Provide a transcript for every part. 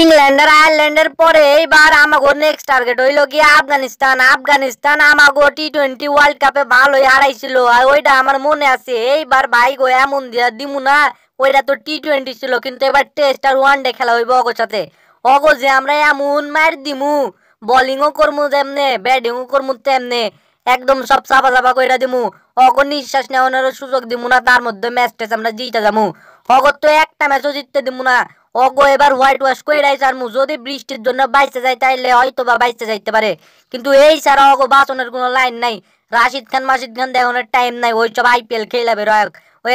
ইংল্যান্ডের আয়ারল্যান্ডের পরে এইবার আমাগো নেক্সট টার্গেট হইল কি আফগানিস্তান আফগানিস্তান আমাগো টি টোয়েন্টি ওয়ার্ল্ড কাপে ভালোই হারাইছিল আর ওইটা আমার মনে আছে এইবার ভাই গো এমন দিয়া দিমু না ওইটা তো টি টোয়েন্টি ছিল কিন্তু এবার টেস্ট আর ওয়ান ডে খেলা হইব অগোর সাথে অগো যে আমরা এমন মার দিমু বলিংও করমু তেমনে ব্যাটিংও করমু তেমনে একদম সব চাপা চাপা কইরা দিমু অগর নিঃশ্বাস নেওয়ানোর সুযোগ দিব না তার মধ্যে ম্যাচ ট্যাচ আমরা জিতে যাবো অগর তো একটা ম্যাচও জিততে দিব না অগো এবার হোয়াইট ওয়াশ করে রাইস আর যদি বৃষ্টির জন্য বাইচে যায় তাইলে হয়তো বা বাইচে যাইতে পারে কিন্তু এই ছাড়া অগো বাঁচনের কোনো লাইন নাই রাশিদ খান মাসিদ খান দেখানোর টাইম নাই ওইসব আইপিএল খেলাবে রয়ক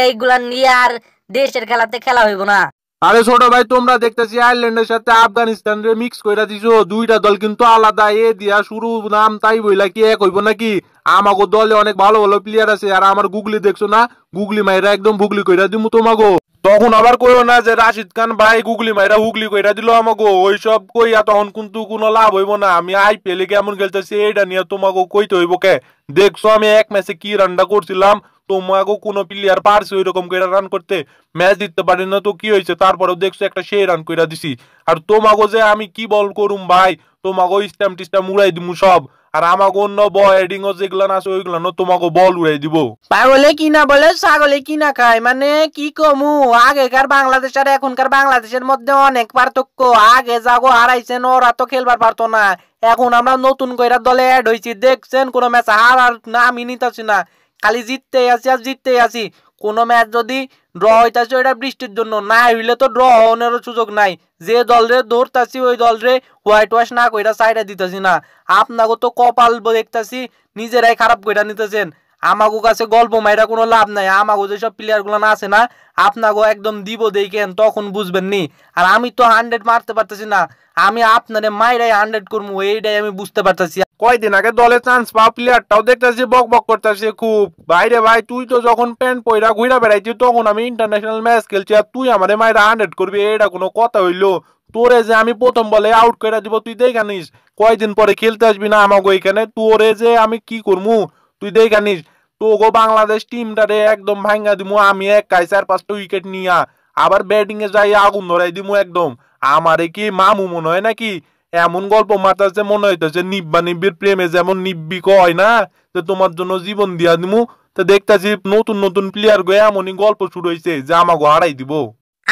এইগুলা নিয়ে আর দেশের খেলাতে খেলা হইব না আরে ছোট ভাই তোমরা দেখতেছি আয়ারল্যান্ডের সাথে আফগানিস্তান রে মিক্স করে দিছো দুইটা দল কিন্তু আলাদা এ দিয়া শুরু নাম তাই বইলা কি এক হইব নাকি আমাগো দলে অনেক ভালো ভালো প্লেয়ার আছে আর আমার গুগলি দেখছো না গুগলি মাইরা একদম ভুগলি কইরা দিমু তোমাগো তখন আবার কইও না যে রাশিদ খান ভাই গুগলি মাইরা হুগলি কইরা দিল আমাগো সব কইয়া তখন কিন্তু কোনো লাভ হইব না আমি পেলে কেমন খেলতেছি এইটা নিয়ে তোমাগো কইতে হইব কে দেখছো আমি এক ম্যাচে কি রান্না করছিলাম তোমাকে কোনো প্লেয়ার পারছে ওই রকম করে রান করতে ম্যাচ দিতে পারে না তো কি হয়েছে তারপরেও দেখছো একটা সেই রান করে দিছি আর তোমাকে যে আমি কি বল করুম ভাই তোমাকে ওই স্ট্যাম্প টিস্ট্যাম্প উড়াই দিমু সব আর আমাকে অন্য বয়েডিং ও যেগুলো আছে ওইগুলো তোমাকে বল উড়াই দিব পাগলে কি না বলে ছাগলে কি না খায় মানে কি কমু আগেকার বাংলাদেশ আর এখনকার বাংলাদেশের মধ্যে অনেক পার্থক্য আগে যাগো হারাইছেন ওরা তো খেলবার পারতো না এখন আমরা নতুন কইরা দলে অ্যাড হয়েছি দেখছেন কোনো ম্যাচ হার আর নামই নিতেছি না খালি জিততেই আছি আর জিততেই আছি কোনো ম্যাচ যদি ড্র হইতেছে ওইটা বৃষ্টির জন্য না হইলে তো ড্র হওয়ানোরও সুযোগ নাই যে দলরে ধরতাছি ওই দলরে হোয়াইট ওয়াশ না কইরা সাইডে দিতেছি না আপনাকে তো কপাল দেখতেছি নিজেরাই খারাপ কইরা নিতেছেন আমাগো কাছে গল্প মাইরা কোনো লাভ নাই আমাগো যেসব প্লেয়ারগুলো না আছে না আপনাগো একদম দিব দেখেন তখন বুঝবেন নি আর আমি তো হান্ড্রেড মারতে পারতেছি না আমি আপনারে মাইরাই হান্ড্রেড করবো এইটাই আমি বুঝতে পারতেছি কয়দিন আগে দলে চান্স পাও প্লেয়ারটাও দেখতেছি বক বক করতেছে খুব ভাইরে ভাই তুই তো যখন প্যান্ট পয়রা ঘুরা বেড়াইছি তখন আমি ইন্টারন্যাশনাল ম্যাচ খেলছি আর তুই আমার মাইরা হান্ড্রেড করবি এটা কোনো কথা হইলো তোরে যে আমি প্রথম বলে আউট করে দিব তুই দেখা কয়দিন পরে খেলতে আসবি না আমাকে এখানে তোরে যে আমি কি করবো তুই দেখানিস তো ওগো বাংলাদেশ টিমটারে একদম ভাঙ্গা দিমু আমি একাই চার পাঁচটা উইকেট নিয়া আবার ব্যাটিং এ যাই আগুন ধরাই দিমু একদম আমারে কি মামু মনে হয় নাকি এমন গল্প মাতাছে মনে হইতেছে নিব্বা নিব্বির প্রেমে যেমন নিব্বি কয় না যে তোমার জন্য জীবন দিয়া দিমু তো দেখতেছি নতুন নতুন প্লেয়ার গো এমনই গল্প শুরু হয়েছে যে আমাকে হারাই দিব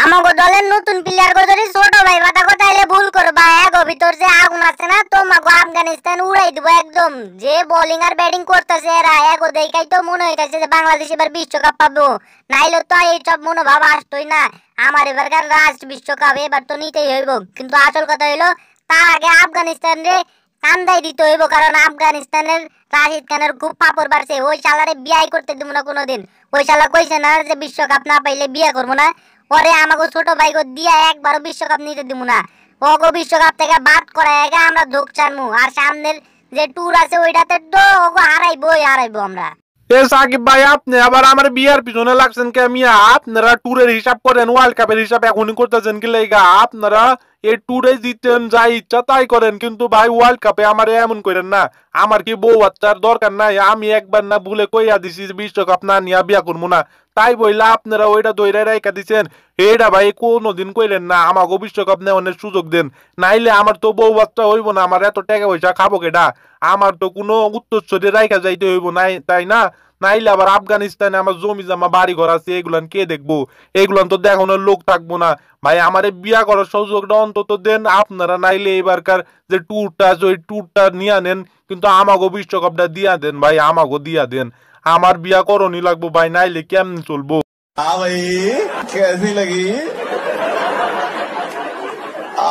আমাগো দলের নতুন প্লেয়ার গো যদি ছোট ভাই বাতা কথা এলে ভুল করবা এক হ্যাঁ ভিতর যে আগুন আছে না তোমাগো আফগানিস্তান উড়াই দিব একদম যে বোলিং আর ব্যাটিং করতেছে এরা এক হ্যাঁ দেখাই তো মনে হইতাছে যে বাংলাদেশ এবার বিশ্বকাপ পাবো নাইলে তো এইসব মনোভাব আসতোই না আমার এবারকার লাস্ট বিশ্বকাপ এবার তো নিতেই হইব কিন্তু আসল কথা হইলো তার আগে আফগানিস্তান রে কান্দাই দিতে হইব কারণ আফগানিস্তানের রাশিদ খানের খুব পাপড় বাড়ছে ওই শালারে বিয়াই করতে দিব না কোনোদিন ওই শালা কইছে না যে বিশ্বকাপ না পাইলে বিয়ে করবো না পরে আমাকে ছোট ভাইকে দিয়া একবার বিশ্বকাপ নিতে দিব না ওগো বিশ্বকাপ থেকে বাদ করা এক আমরা ধোক চানমু আর সামনের যে ট্যুর আছে ওইটাতে তো ওগো হারাইবো হারাইবো আমরা এ সাকিব ভাই আপনি আবার আমার বিয়ার পিছনে লাগছেন কে মিয়া আপনারা ট্যুরের হিসাব করেন ওয়ার্ল্ড কাপের হিসাব এখনই করতেছেন কি লেগা আপনারা এই ট্যুরে জিতেন যা ইচ্ছা তাই করেন কিন্তু ভাই ওয়ার্ল্ড কাপে আমার এমন করেন না আমার কি বউ বাচ্চার দরকার নাই আমি একবার না ভুলে কইয়া দিছি বিশ্বকাপ না বিয়া করবো না তাই বইলা আপনারা ওইটা দৈরা রাইকা দিচ্ছেন এটা ভাই কোনোদিন কইলেন না আমাকে বিশ্বকাপ নেওয়ার সুযোগ দেন নাইলে আমার তো বউ বাচ্চা হইব না আমার এত টাকা পয়সা খাবো কেডা আমার তো কোনো উত্তর রাইকা যাইতে হইব নাই তাই না নাইলে আবার আফগানিস্তানে আমার জমি জামা বাড়ি ঘর আছে এগুলান কে দেখবো এগুলান তো দেখানোর লোক থাকবো না ভাই আমার বিয়া করার সুযোগটা অন্তত দেন আপনারা নাইলে এবারকার যে ট্যুরটা আছে ওই ট্যুরটা নিয়ে নেন কিন্তু আমাগো বিশ্বকাপটা দিয়া দেন ভাই আমাগো দিয়া দেন আমার বিয়া করনি লাগবো ভাই নাইলে কেমনি চলবো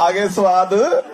আগে স্বাদ